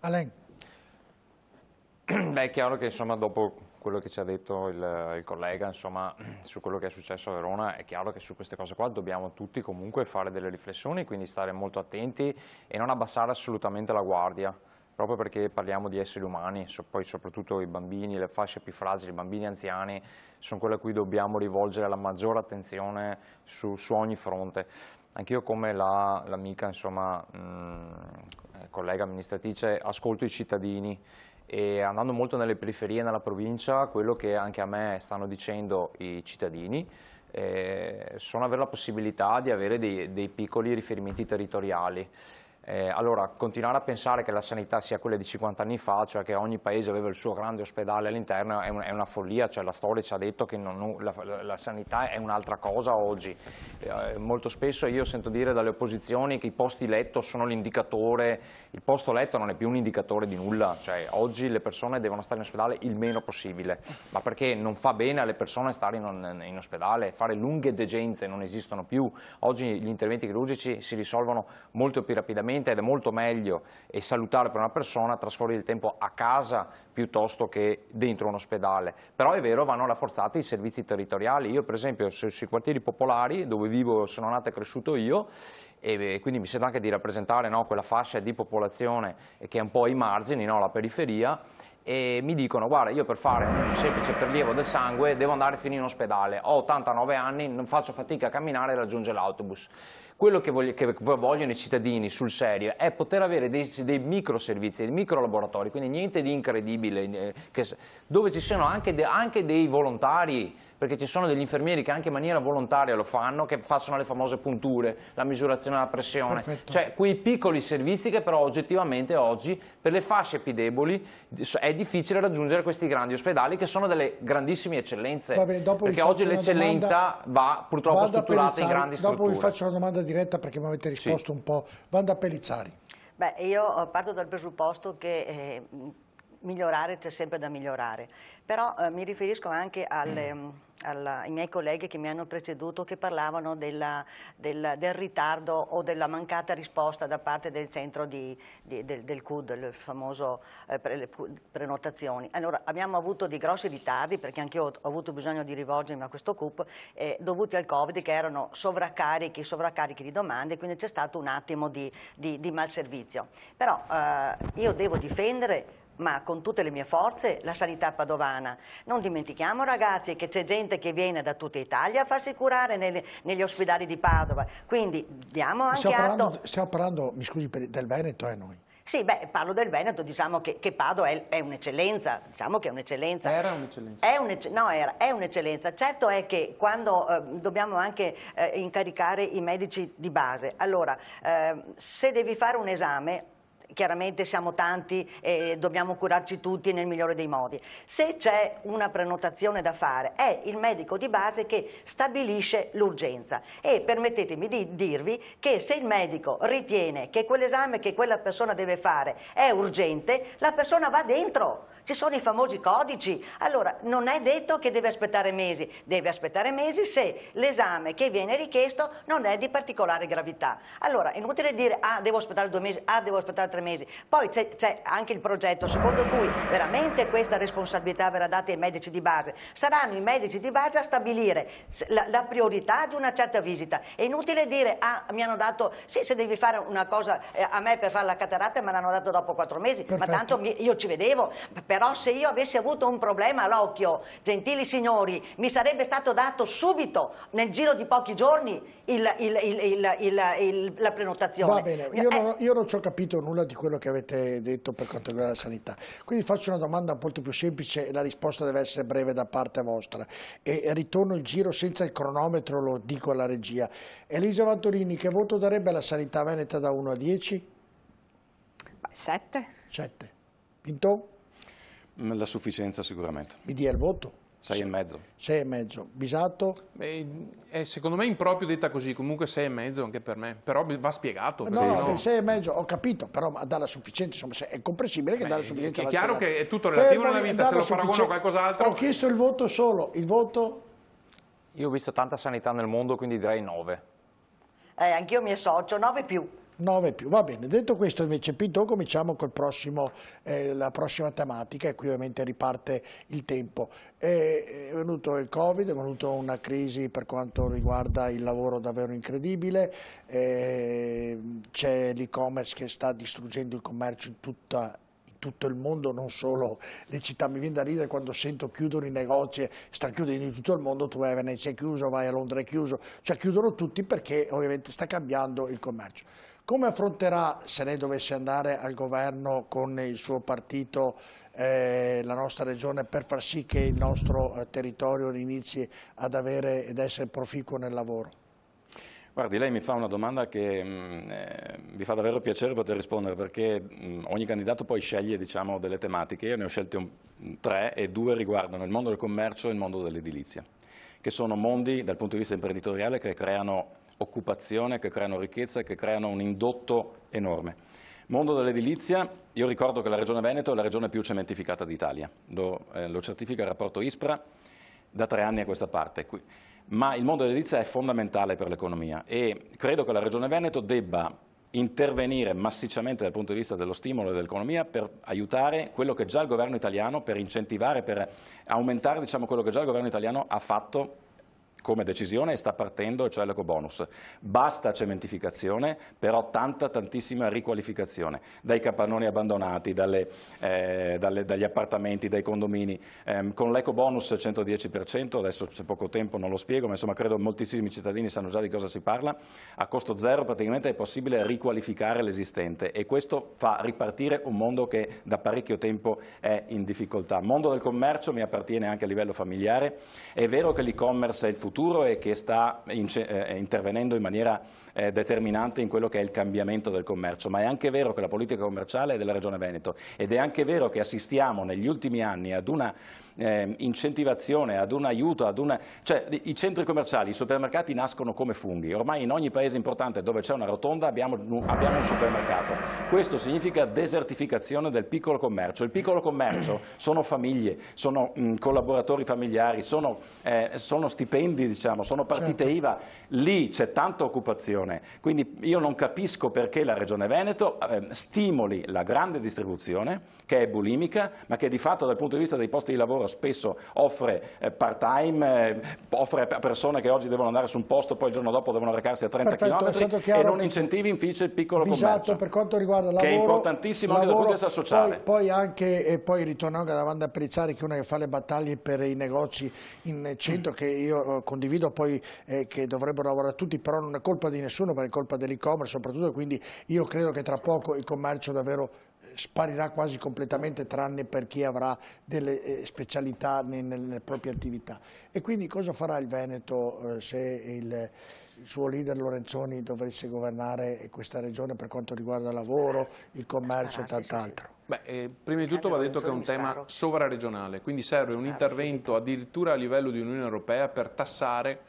[SPEAKER 5] Alain.
[SPEAKER 6] Beh, è chiaro che insomma dopo quello che ci ha detto il, il collega insomma, (clears throat) su quello che è successo a Verona, è chiaro che su queste cose qua dobbiamo tutti comunque fare delle riflessioni, quindi stare molto attenti e non abbassare assolutamente la guardia proprio perché parliamo di esseri umani, so, poi soprattutto i bambini, le fasce più fragili, i bambini anziani, sono quelle a cui dobbiamo rivolgere la maggiore attenzione su, su ogni fronte. Anch'io come l'amica, la, insomma, mh, mm, collega amministratrice, ascolto i cittadini e andando molto nelle periferie, nella provincia, quello che anche a me stanno dicendo i cittadini eh, sono avere la possibilità di avere dei, dei piccoli riferimenti territoriali. Eh, allora, continuare a pensare che la sanità sia quella di 50 anni fa, cioè che ogni paese aveva il suo grande ospedale all'interno, è, un, è, una follia, cioè la storia ci ha detto che non, la, la, sanità è un'altra cosa oggi. Eh, molto spesso io sento dire dalle opposizioni che i posti letto sono l'indicatore, il posto letto non è più un indicatore di nulla, cioè oggi le persone devono stare in ospedale il meno possibile, ma perché non fa bene alle persone stare in, in ospedale, fare lunghe degenze non esistono più, oggi gli interventi chirurgici si risolvono molto più rapidamente, sicuramente ed è molto meglio e salutare per una persona trascorrere il tempo a casa piuttosto che dentro un ospedale. Però è vero, vanno rafforzati i servizi territoriali. Io per esempio sui quartieri popolari dove vivo, sono nato e cresciuto io, e quindi mi sento anche di rappresentare no, quella fascia di popolazione che è un po' ai margini, no, la periferia, e mi dicono guarda io per fare un semplice prelievo del sangue devo andare fino in ospedale, ho 89 anni, non faccio fatica a camminare e raggiunge l'autobus. Quello che, voglio, che, vogliono i cittadini sul serio è poter avere dei, dei microservizi, dei micro laboratori, quindi niente di incredibile, eh, che, dove ci siano anche, de, anche dei volontari perché ci sono degli infermieri che anche in maniera volontaria lo fanno, che facciano le famose punture, la misurazione della pressione, Perfetto. cioè quei piccoli servizi che però oggettivamente oggi per le fasce più deboli è difficile raggiungere questi grandi ospedali che sono delle grandissime eccellenze, Vabbè, perché oggi l'eccellenza va purtroppo strutturata in grandi dopo strutture. Dopo vi faccio
[SPEAKER 1] una domanda diretta perché mi avete risposto sì. un po', vado a Pellizzari.
[SPEAKER 2] Beh, io eh, parto dal presupposto che... Eh, migliorare c'è sempre da migliorare, però eh, mi riferisco anche alle, mm. Ehm, alla, ai miei colleghi che mi hanno preceduto che parlavano della, del, del, ritardo o della mancata risposta da parte del centro di, di, del, del, CUD, il famoso eh, pre, le prenotazioni. Allora, abbiamo avuto dei grossi ritardi, perché anch'io ho, ho avuto bisogno di rivolgermi a questo CUP, eh, dovuti al Covid che erano sovraccarichi, sovraccarichi di domande, quindi c'è stato un attimo di, di, di malservizio. Però eh, io devo difendere ma con tutte le mie forze, la sanità padovana. Non dimentichiamo ragazzi che c'è gente che viene da tutta Italia a farsi curare nelle, negli ospedali di Padova, quindi diamo anche stiamo parlando,
[SPEAKER 1] atto... Stiamo parlando, mi scusi, del Veneto e eh, noi.
[SPEAKER 2] Sì, beh, parlo del Veneto, diciamo che, che Padova è, un'eccellenza, diciamo che è un'eccellenza. Era un'eccellenza. un, no, era, è un'eccellenza. Certo è che quando eh, dobbiamo anche eh, incaricare i medici di base, allora, eh, se devi fare un esame, chiaramente siamo tanti e dobbiamo curarci tutti nel migliore dei modi. Se c'è una prenotazione da fare è il medico di base che stabilisce l'urgenza e permettetemi di dirvi che se il medico ritiene che quell'esame che quella persona deve fare è urgente, la persona va dentro. Ci sono i famosi codici, allora non è detto che deve aspettare mesi, deve aspettare mesi se l'esame che viene richiesto non è di particolare gravità. Allora è inutile dire ah devo aspettare due mesi, ah devo aspettare tre tre mesi. Poi c'è anche il progetto secondo cui veramente questa responsabilità verrà data ai medici di base. Saranno i medici di base a stabilire la, la priorità di una certa visita. È inutile dire, ah, mi hanno dato, sì, se devi fare una cosa eh, a me per fare la catarata me l'hanno dato dopo quattro mesi, Perfetto. ma tanto io ci vedevo. Però se io avessi avuto un problema all'occhio, gentili signori, mi sarebbe stato dato subito, nel giro di pochi giorni, il, il, il, la prenotazione. Va bene, io, eh,
[SPEAKER 1] non, io non ci ho capito nulla di quello che avete detto per quanto riguarda la sanità. Quindi faccio una domanda molto più semplice e la risposta deve essere breve da parte vostra. E ritorno il giro senza il cronometro, lo dico alla regia. Elisa Vantorini, che voto darebbe alla sanità veneta da 1 a 10? 7. 7. Pinto?
[SPEAKER 4] La sufficienza sicuramente.
[SPEAKER 1] Mi dia il voto?
[SPEAKER 4] Sei e mezzo. Sei
[SPEAKER 1] e mezzo. Bisato?
[SPEAKER 5] Beh, è secondo me improprio detta così, comunque sei e mezzo anche per me, però va spiegato. Eh, no, sì, no. sei
[SPEAKER 1] e mezzo, ho capito, però la sufficienza, insomma, è comprensibile che Beh, dalla sufficienza... È chiaro che è tutto relativo Fermo, nella vita, se lo paragono a qualcos'altro... Ho chiesto il voto solo, il
[SPEAKER 6] voto... Io ho visto tanta sanità nel mondo, quindi direi 9.
[SPEAKER 1] Eh, anch'io mi associo, 9 più. 9 più, va bene. Detto questo invece Pinto cominciamo con eh, la prossima tematica e qui ovviamente riparte il tempo. È, eh, è venuto il Covid, è venuta una crisi per quanto riguarda il lavoro davvero incredibile, eh, c'è l'e-commerce che sta distruggendo il commercio in tutta tutto il mondo, non solo le città. Mi viene da ridere quando sento chiudono i negozi, stanno chiudendo in tutto il mondo, tu vai a Venezia è chiuso, vai a Londra è chiuso, cioè chiudono tutti perché ovviamente sta cambiando il commercio. Come affronterà, se lei dovesse andare al governo con il suo partito, eh, la nostra regione per far sì che il nostro eh, territorio inizi ad avere ed essere proficuo nel lavoro?
[SPEAKER 4] Guardi, lei mi fa una domanda che mh, mm, eh, mi fa davvero piacere poter rispondere perché mh, mm, ogni candidato poi sceglie diciamo, delle tematiche, io ne ho scelte un, mm, tre e due riguardano il mondo del commercio e il mondo dell'edilizia, che sono mondi dal punto di vista imprenditoriale che creano occupazione, che creano ricchezza e che creano un indotto enorme. Mondo dell'edilizia, io ricordo che la Regione Veneto è la regione più cementificata d'Italia, lo, eh, lo, certifica il rapporto ISPRA da tre anni a questa parte. Qui. Ma il mondo dell'edilizia è fondamentale per l'economia e credo che la Regione Veneto debba intervenire massicciamente dal punto di vista dello stimolo dell'economia per aiutare quello che già il governo italiano, per incentivare, per aumentare diciamo, quello che già il governo italiano ha fatto come decisione e sta partendo, cioè l'ecobonus. Basta cementificazione, però tanta, tantissima riqualificazione, dai capannoni abbandonati, dalle, eh, dalle, dagli appartamenti, dai condomini. Eh, con l'ecobonus 110%, adesso c'è poco tempo, non lo spiego, ma insomma credo moltissimi cittadini sanno già di cosa si parla, a costo zero praticamente è possibile riqualificare l'esistente e questo fa ripartire un mondo che da parecchio tempo è in difficoltà. Il mondo del commercio mi appartiene anche a livello familiare, è vero che l'e-commerce è il futuro, futuro e che sta eh, eh, intervenendo in maniera eh, determinante in quello che è il cambiamento del commercio, ma è anche vero che la politica commerciale è della Regione Veneto ed è anche vero che assistiamo negli ultimi anni ad una eh, incentivazione, ad un aiuto, ad una... cioè i centri commerciali, i supermercati nascono come funghi, ormai in ogni paese importante dove c'è una rotonda abbiamo, abbiamo un supermercato, questo significa desertificazione del piccolo commercio, il piccolo commercio (clears throat) sono famiglie, sono mh, collaboratori familiari, sono, eh, sono stipendi, diciamo, sono partite certo. IVA, lì c'è tanta occupazione, quindi io non capisco perché la Regione Veneto eh, stimoli la grande distribuzione che è bulimica ma che di fatto dal punto di vista dei posti di lavoro lavoro, spesso offre eh, part time, eh, offre a persone che oggi devono andare su un posto, poi il giorno dopo devono recarsi a 30 Perfetto, km e non incentivi invece il piccolo commercio,
[SPEAKER 1] per quanto riguarda lavoro, che è importantissimo lavoro, anche dal punto di vista sociale. Poi, poi anche, e poi ritorno anche davanti a Pricciari che è una che fa le battaglie per i negozi in centro mm. che io eh, condivido poi eh, che dovrebbero lavorare tutti, però non è colpa di nessuno, ma è colpa dell'e-commerce soprattutto, quindi io credo che tra poco il commercio davvero sparirà quasi completamente tranne per chi avrà delle eh, specialità nelle proprie attività. E quindi cosa farà il Veneto eh, se il suo leader Lorenzoni dovesse governare questa regione per quanto riguarda il lavoro, il commercio e ah, tant'altro?
[SPEAKER 4] Beh, eh,
[SPEAKER 5] prima di tutto va detto che è un tema sovraregionale, quindi serve un intervento addirittura a livello di Unione Europea per tassare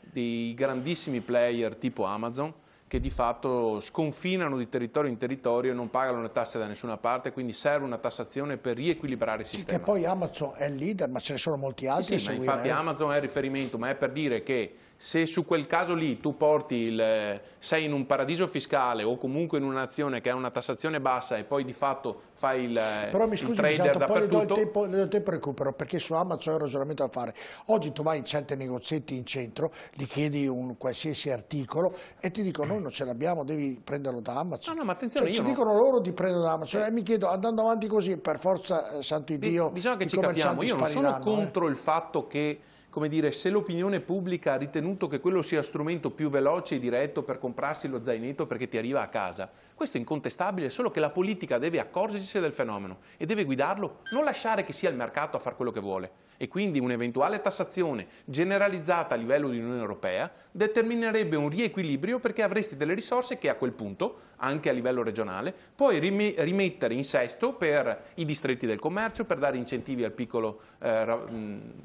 [SPEAKER 5] dei grandissimi player tipo Amazon che di fatto sconfinano di territorio in territorio e non pagano le tasse da nessuna parte, quindi serve una tassazione per riequilibrare il sistema. Sì,
[SPEAKER 1] che poi Amazon è il leader, ma ce ne sono molti altri. Sì, sì ma infatti eh.
[SPEAKER 5] Amazon è il riferimento, ma è per dire che se su quel caso lì tu porti il, sei in un paradiso fiscale o comunque in un'azione che ha una tassazione bassa e poi di fatto fai il, Però mi scusi, il trader Santo, dappertutto.
[SPEAKER 1] Però mi poi le do il tempo recupero perché su Amazon ho un ragionamento da fare. Oggi tu vai in certi negozietti in centro, gli chiedi un qualsiasi articolo e ti dicono noi non ce l'abbiamo, devi prenderlo da Amazon. No, no, ma attenzione. Cioè, ci non... dicono loro di prenderlo da Amazon eh. eh, mi chiedo andando avanti così per forza, eh, santo Dio, bisogna che ci capiamo, io non sono eh. contro il fatto che
[SPEAKER 5] come dire, se l'opinione pubblica ha ritenuto che quello sia strumento più veloce e diretto per comprarsi lo zainetto perché ti arriva a casa, questo è incontestabile, solo che la politica deve accorgersi del fenomeno e deve guidarlo, non lasciare che sia il mercato a fare quello che vuole e quindi un'eventuale tassazione generalizzata a livello di Unione Europea determinerebbe un riequilibrio perché avresti delle risorse che a quel punto, anche a livello regionale, puoi rimettere in sesto per i distretti del commercio, per dare incentivi al piccolo eh,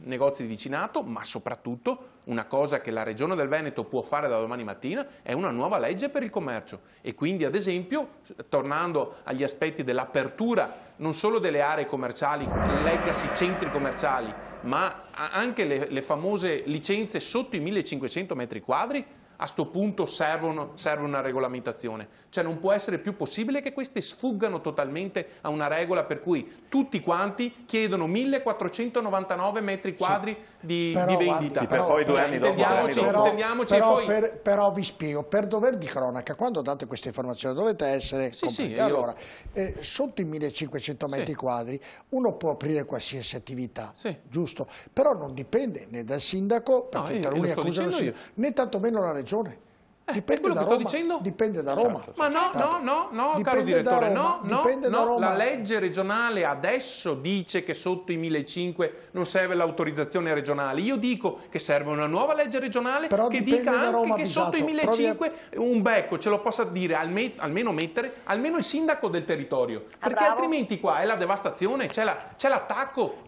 [SPEAKER 5] negozio di vicinato, ma soprattutto una cosa che la Regione del Veneto può fare da domani mattina è una nuova legge per il commercio e quindi ad esempio, tornando agli aspetti dell'apertura non solo delle aree commerciali, legacy centri commerciali, ma anche le, le famose licenze sotto i 1500 metri quadri, a questo punto servono, serve una regolamentazione. Cioè non può essere più possibile che queste sfuggano totalmente a una regola per cui tutti quanti chiedono 1499 metri quadri sì di, però, di vendita. Sì, però, poi due anni dopo. Però, intendiamoci, però, poi... per,
[SPEAKER 1] però, vi spiego, per dover di cronaca, quando date queste informazioni dovete essere sì, sì io... eh, sotto i 1500 metri quadri uno può aprire qualsiasi attività, giusto? Però non dipende né dal sindaco, perché no, taluni accusano, né tantomeno la regione. Eh, dipende quello da che Roma. sto dicendo. Dipende da certo, Roma. Certo, Ma certo. no, no, no, no, caro direttore, no, no, dipende no. La legge
[SPEAKER 5] regionale adesso dice che sotto i 1.500 non serve l'autorizzazione regionale. Io dico che serve una nuova legge regionale Però che dica anche Roma, che sotto i 1.500 un becco ce lo possa dire almeno mettere, almeno il sindaco del territorio. Perché ah, altrimenti qua è la devastazione, c'è l'attacco, la,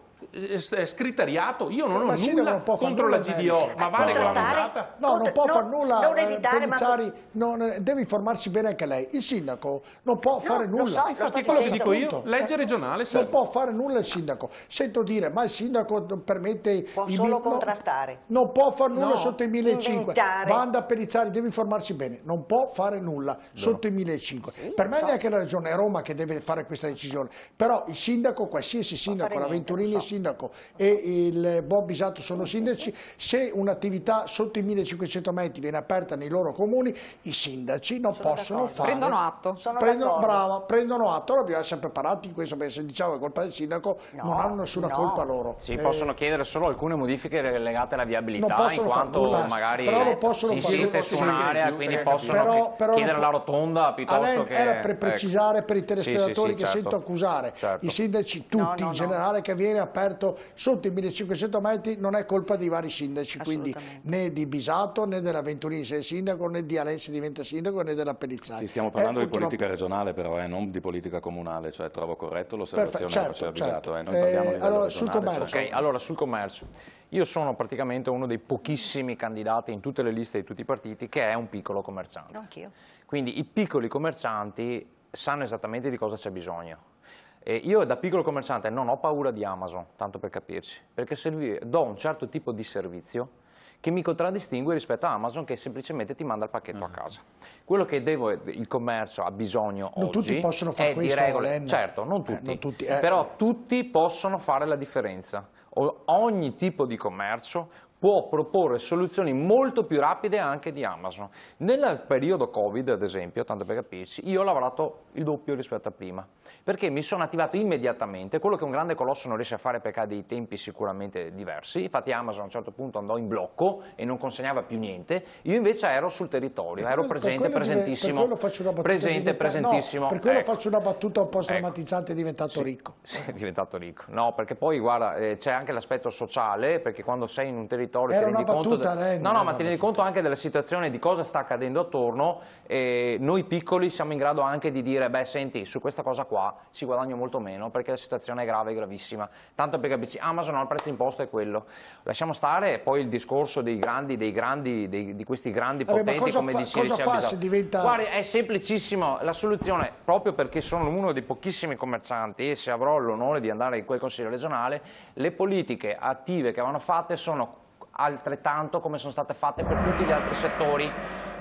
[SPEAKER 5] scriteriato, io non ma ho nulla non contro nulla, la GDO, eh, ma va regolamentata. No, non può fare nulla, non evitare, eh, non...
[SPEAKER 1] Non, eh, deve informarsi bene anche lei. Il sindaco non può no, nulla. So, Infatti quello che dico io, certo. legge regionale serve. Non può fare nulla il sindaco. Sento dire, ma il sindaco permette... Può i solo contrastare. Non può fare nulla no. sotto i 1.500. Banda a deve informarsi bene. Non può fare nulla no. sotto i 1.500. Sì, per me so. neanche la regione Roma che deve fare questa decisione. Però il sindaco, qualsiasi sindaco, la Venturini sindaco e il Bob Bisato sono sindaci, se un'attività sotto i 1500 metri viene aperta nei loro comuni, i sindaci non sono possono fare... Prendono atto. Sono prendono, brava, prendono atto, dobbiamo essere preparati in questo, perché se diciamo che è colpa del sindaco no, non hanno nessuna no. colpa loro. Si eh, possono
[SPEAKER 6] chiedere solo alcune modifiche legate alla viabilità, in quanto nulla, magari però lo possono si insiste su un'area, quindi possono però, però
[SPEAKER 1] chiedere la
[SPEAKER 4] rotonda piuttosto che... era ecco. per precisare ecco. per i telespettatori sì, sì, sì, che certo. sento accusare, certo.
[SPEAKER 1] i sindaci tutti no, in generale che viene aperto aperto sotto i 1500 metri non è colpa di vari sindaci, quindi né di Bisato né della Venturini se è sindaco né di Alessi diventa sindaco né della Pellizzani. Sì, stiamo parlando eh, di politica
[SPEAKER 4] regionale però, eh, non di politica comunale, cioè trovo corretto l'osservazione certo, che certo. Bisato. Eh, certo. eh allora, sul Cioè. Okay, allora sul commercio. Io sono praticamente
[SPEAKER 6] uno dei pochissimi candidati in tutte le liste di tutti i partiti che è un piccolo commerciante. Anch'io. Quindi i piccoli commercianti sanno esattamente di cosa c'è bisogno e io da piccolo commerciante non ho paura di Amazon, tanto per capirci, perché do un certo tipo di servizio che mi contraddistingue rispetto a Amazon che semplicemente ti manda il pacchetto uh -huh. a mhm. casa. Quello che devo, il commercio ha bisogno non oggi tutti possono fare questo, regole, Len. certo, non eh, tutti, eh, non tutti eh. però tutti possono fare la differenza. O ogni tipo di commercio può proporre soluzioni molto più rapide anche di Amazon. Nel periodo Covid, ad esempio, tanto per capirci, io ho lavorato il doppio rispetto a prima, perché mi sono attivato immediatamente, quello che un grande colosso non riesce a fare perché ha dei tempi sicuramente diversi, infatti Amazon a un certo punto andò in blocco e non consegnava più niente, io invece ero sul territorio, ero presente, presentissimo, presente, presentissimo. Per quello ecco.
[SPEAKER 1] faccio una battuta un po' ecco. strammatizzante, è diventato sì, ricco.
[SPEAKER 6] Sì, (laughs) è diventato ricco, no, perché poi guarda, eh, c'è anche l'aspetto sociale, perché quando sei in un territorio territorio, Era ti rendi, conto, lei, no, no, ma ti rendi conto anche della situazione di cosa sta accadendo attorno e noi piccoli siamo in grado anche di dire beh senti su questa cosa qua si guadagna molto meno perché la situazione è grave, gravissima, tanto per capirci Amazon ah, ha il prezzo imposto è quello, lasciamo stare poi il discorso dei grandi, dei grandi dei, di questi grandi Vabbè, potenti come fa, dicevi. Cosa fa se diventa... Guarda è semplicissimo, la soluzione proprio perché sono uno dei pochissimi commercianti e se avrò l'onore di andare in quel consiglio regionale, le politiche attive che vanno fatte sono altrettanto come sono state fatte per tutti gli altri settori.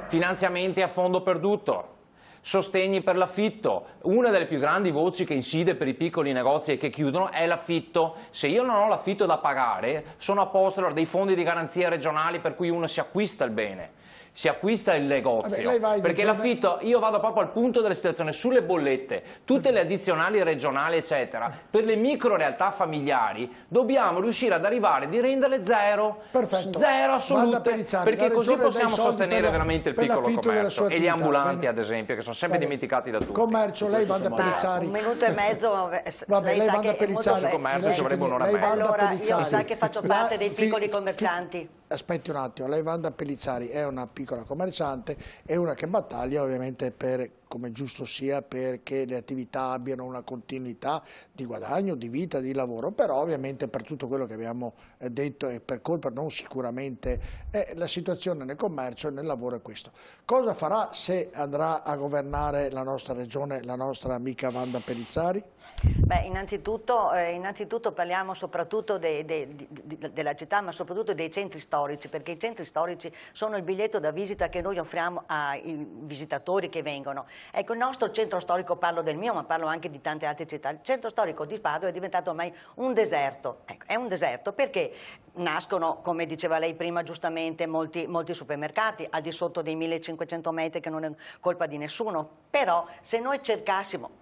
[SPEAKER 6] Finanziamenti a fondo perduto, sostegni per l'affitto. Una delle più grandi voci che incide per i piccoli negozi e che chiudono è l'affitto. Se io non ho l'affitto da pagare, sono a posto dei fondi di garanzia regionali per cui uno si acquista il bene si acquista il negozio. Vabbè, perché l'affitto, io vado proprio al punto della situazione, sulle bollette, tutte le addizionali regionali eccetera, per le micro realtà familiari dobbiamo riuscire ad arrivare di renderle zero, Perfetto. zero assolute, perché così possiamo sostenere per, veramente il piccolo commercio e gli ambulanti bene. ad esempio che sono sempre Vabbè. dimenticati da tutti.
[SPEAKER 1] Commercio, lei Vanda per i ciari Un minuto e mezzo, Vabbè,
[SPEAKER 2] lei Vanda Pellicciari. Commercio ci vorrebbe un'ora e mezza. Allora, io sa che faccio parte dei piccoli
[SPEAKER 1] commercianti aspetti un attimo, lei Vanda Pellizzari è una piccola commerciante, è una che battaglia ovviamente per come giusto sia perché le attività abbiano una continuità di guadagno, di vita, di lavoro, però ovviamente per tutto quello che abbiamo eh, detto e per colpa non sicuramente è eh, la situazione nel commercio e nel lavoro è questo. Cosa farà se andrà a governare la nostra regione, la nostra amica Wanda Perizzari?
[SPEAKER 2] Beh, innanzitutto, eh, innanzitutto, parliamo soprattutto de, de, de, della città, ma soprattutto dei centri storici, perché i centri storici sono il biglietto da visita che noi offriamo ai visitatori che vengono. Ecco, il nostro centro storico, parlo del mio, ma parlo anche di tante altre città, il centro storico di Padova è diventato ormai un deserto. Ecco, è un deserto perché nascono, come diceva lei prima giustamente, molti, molti supermercati al di sotto dei 1500 metri che non è colpa di nessuno, però se noi cercassimo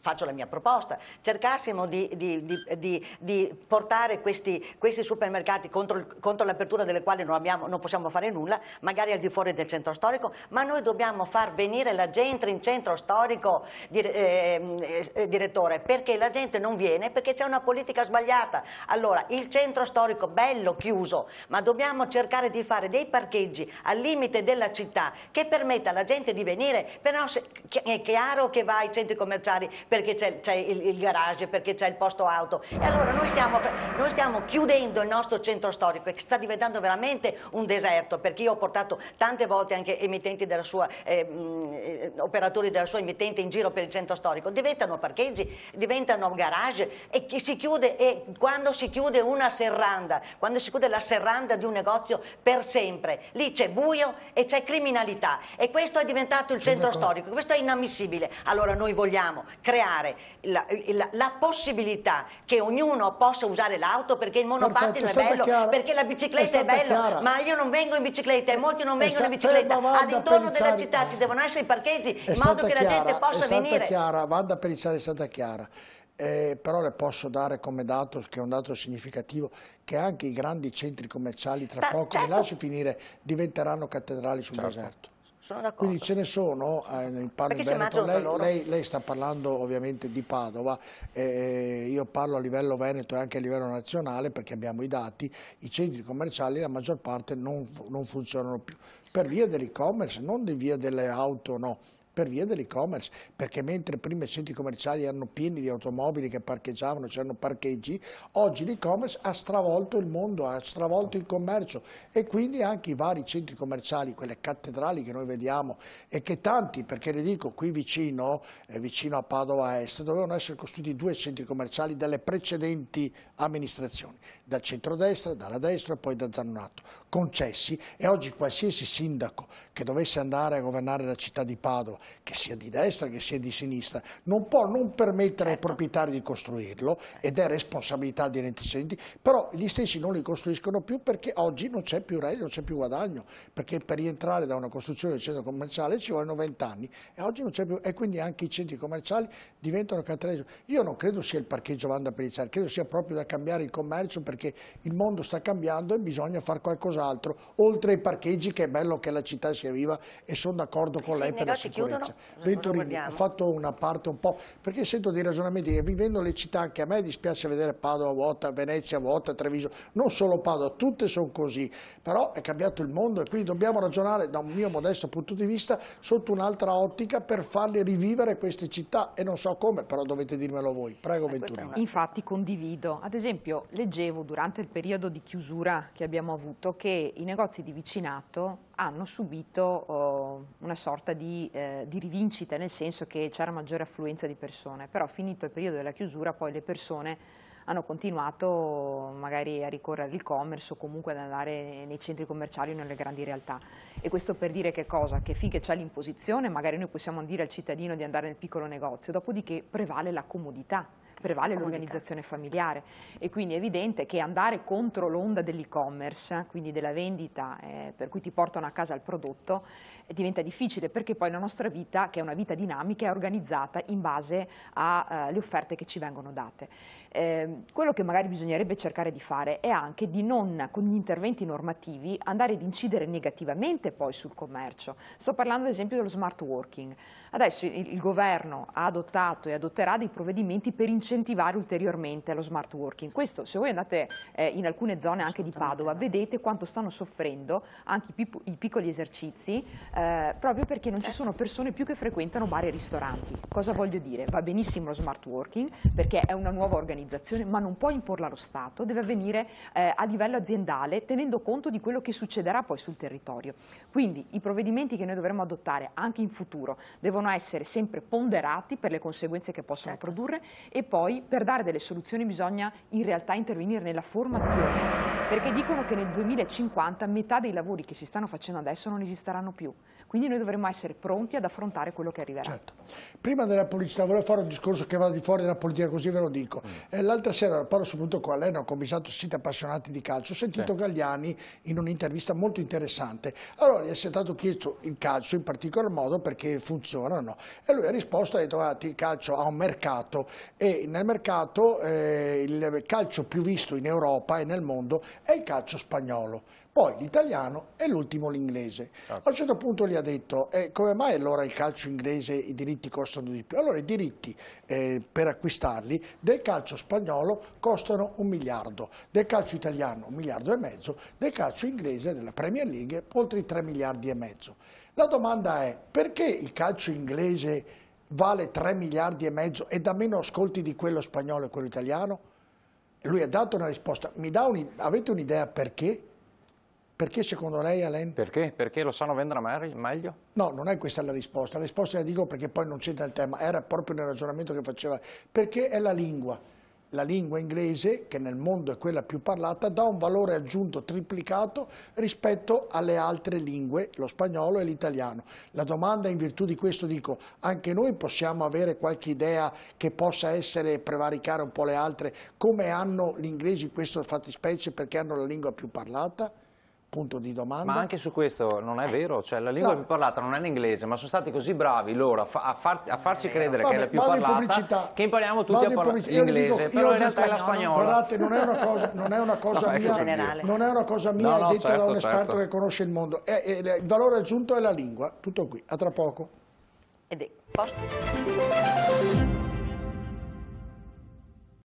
[SPEAKER 2] faccio la mia proposta, cercassimo di, di, di, di portare questi, questi, supermercati contro, contro l'apertura delle quali non, abbiamo, non, possiamo fare nulla, magari al di fuori del centro storico, ma noi dobbiamo far venire la gente in centro storico, dire, eh, eh, direttore, perché la gente non viene, perché c'è una politica sbagliata. Allora, il centro storico bello chiuso, ma dobbiamo cercare di fare dei parcheggi al limite della città che permetta alla gente di venire, però è chiaro che va ai centri commerciali farli perché c'è, c'è il, il, garage, perché c'è il posto auto. E allora noi stiamo, noi stiamo chiudendo il nostro centro storico che sta diventando veramente un deserto perché io ho portato tante volte anche emittenti della sua, eh, eh operatori della sua emittente in giro per il centro storico. Diventano parcheggi, diventano garage e si chiude e quando si chiude una serranda, quando si chiude la serranda di un negozio per sempre, lì c'è buio e c'è criminalità e questo è diventato il centro storico, questo è inammissibile. Allora noi vogliamo creare la, la, la possibilità che ognuno possa usare l'auto perché il monopattino è bello, chiara, perché la bicicletta è, è bella, chiara. ma io non vengo in bicicletta e molti non vengono in bicicletta. All'intorno della città ci devono essere i parcheggi in modo che chiara, la gente possa è venire. Chiara,
[SPEAKER 1] vada per iniziare Santa Chiara. Eh, però le posso dare come dato, che è un dato significativo, che anche i grandi centri commerciali tra poco, certo. mi lasci finire, diventeranno cattedrali sul certo. deserto. Quindi ce ne sono, eh, parlo Veneto, lei, lei, lei, sta parlando ovviamente di Padova, eh, eh, io parlo a livello Veneto e anche a livello nazionale perché abbiamo i dati, i centri commerciali la maggior parte non, non funzionano più, per via dell'e-commerce, non di via delle auto, no per via dell'e-commerce, perché mentre prima i centri commerciali erano pieni di automobili che parcheggiavano, c'erano parcheggi, oggi l'e-commerce ha stravolto il mondo, ha stravolto il commercio e quindi anche i vari centri commerciali, quelle cattedrali che noi vediamo e che tanti, perché le dico, qui vicino, eh, vicino a Padova Est, dovevano essere costruiti due centri commerciali dalle precedenti amministrazioni, dal centrodestra, dalla destra e poi da Zannato, concessi e oggi qualsiasi sindaco che dovesse andare a governare la città di Padova che sia di destra, che sia di sinistra, non può non permettere ai certo. proprietari di costruirlo ed è responsabilità dei renticenti, cedenti, però gli stessi non li costruiscono più perché oggi non c'è più reddito, non c'è più guadagno, perché per rientrare da una costruzione del centro commerciale ci vogliono 20 anni e oggi non c'è più e quindi anche i centri commerciali diventano cattivi. Io non credo sia il parcheggio Vanda Pellicciari, credo sia proprio da cambiare il commercio perché il mondo sta cambiando e bisogna fare qualcos'altro, oltre ai parcheggi che è bello che la città sia viva e sono d'accordo con lei per la sicurezza. Venezia. No, no, cioè, Venturini ha fatto una parte un po', perché sento dei ragionamenti che vivendo le città anche a me dispiace vedere Padova vuota, Venezia vuota, Treviso, non solo Padova, tutte sono così, però è cambiato il mondo e quindi dobbiamo ragionare da un mio modesto punto di vista sotto un'altra ottica per farle rivivere queste città e non so come, però dovete dirmelo voi. Prego eh, Venturini.
[SPEAKER 3] Infatti condivido, ad esempio leggevo durante il periodo di chiusura che abbiamo avuto che i negozi di vicinato hanno subito uh, una sorta di, eh, di, rivincita, nel senso che c'era maggiore affluenza di persone, però finito il periodo della chiusura poi le persone hanno continuato magari a ricorrere all'e-commerce o comunque ad andare nei centri commerciali o nelle grandi realtà. E questo per dire che cosa? Che finché c'è l'imposizione magari noi possiamo dire al cittadino di andare nel piccolo negozio, dopodiché prevale la comodità prevale l'organizzazione familiare e quindi è evidente che andare contro l'onda dell'e-commerce, quindi della vendita eh, per cui ti portano a casa il prodotto, eh, diventa difficile perché poi la nostra vita, che è una vita dinamica, è organizzata in base alle eh, uh, offerte che ci vengono date. Eh, quello che magari bisognerebbe cercare di fare è anche di non, con gli interventi normativi, andare ad incidere negativamente poi sul commercio. Sto parlando ad esempio dello smart working. Adesso il, il governo ha adottato e adotterà dei provvedimenti per incidere incentivare ulteriormente lo smart working. Questo, se voi andate eh, in alcune zone anche di Padova, vedete quanto stanno soffrendo anche i, i piccoli esercizi, eh, proprio perché non ci certo. sono persone più che frequentano bar e ristoranti. Cosa voglio dire? Va benissimo lo smart working, perché è una nuova organizzazione, ma non può imporla lo Stato, deve avvenire eh, a livello aziendale, tenendo conto di quello che succederà poi sul territorio. Quindi i provvedimenti che noi dovremo adottare anche in futuro devono essere sempre ponderati per le conseguenze che possono certo. produrre e poi poi per dare delle soluzioni bisogna in realtà intervenire nella formazione, perché dicono che nel 2050 metà dei lavori che si stanno facendo adesso non esisteranno più. Quindi noi dovremmo essere pronti ad affrontare quello che arriverà. Certo.
[SPEAKER 1] Prima della pubblicità volevo fare un discorso che va di fuori della politica, così ve lo dico. Mm. Eh, l'altra sera parlo soprattutto con Alena, ho commissato siti appassionati di calcio, ho sentito sì. Certo. Gagliani in un'intervista molto interessante. Allora gli è stato chiesto il calcio in particolar modo perché funziona o no. E lui ha risposto, ha detto ah, il calcio ha un mercato e nel mercato eh, il calcio più visto in Europa e nel mondo è il calcio spagnolo poi l'italiano e l'ultimo l'inglese. Ah. A un certo punto gli ha detto eh, come mai allora il calcio inglese i diritti costano di più? Allora i diritti eh, per acquistarli del calcio spagnolo costano un miliardo, del calcio italiano un miliardo e mezzo, del calcio inglese della Premier League oltre 3 miliardi e mezzo. La domanda è perché il calcio inglese vale 3 miliardi e mezzo e dà meno ascolti di quello spagnolo e quello italiano? Lui ha dato una risposta. Un, avete un'idea perché? Perché secondo lei Alain?
[SPEAKER 6] Perché? Perché lo sanno vendere meglio?
[SPEAKER 1] No, non è questa la risposta. La risposta la dico perché poi non c'entra il tema, era proprio nel ragionamento che faceva. Perché è la lingua. La lingua inglese, che nel mondo è quella più parlata, dà un valore aggiunto triplicato rispetto alle altre lingue, lo spagnolo e l'italiano. La domanda in virtù di questo dico, anche noi possiamo avere qualche idea che possa essere prevaricare un po' le altre, come hanno gli inglesi in questa fattispecie perché hanno la lingua più parlata? punto di domanda. Ma anche
[SPEAKER 6] su questo non è eh. vero, cioè la lingua no. parlata non è l'inglese, ma sono stati così bravi loro a, fa far a farci eh, credere Vabbè, che è la più parlata, pubblicità.
[SPEAKER 1] che impariamo tutti a parlare l'inglese, però in realtà è la spagnola. Guardate, non è una cosa, non è una (laughs) cosa no, mia, non è una cosa mia no, detta certo, da un esperto certo. che conosce il mondo, è, è, è, il valore aggiunto è la lingua, tutto qui, a tra poco. Ed è
[SPEAKER 2] posto.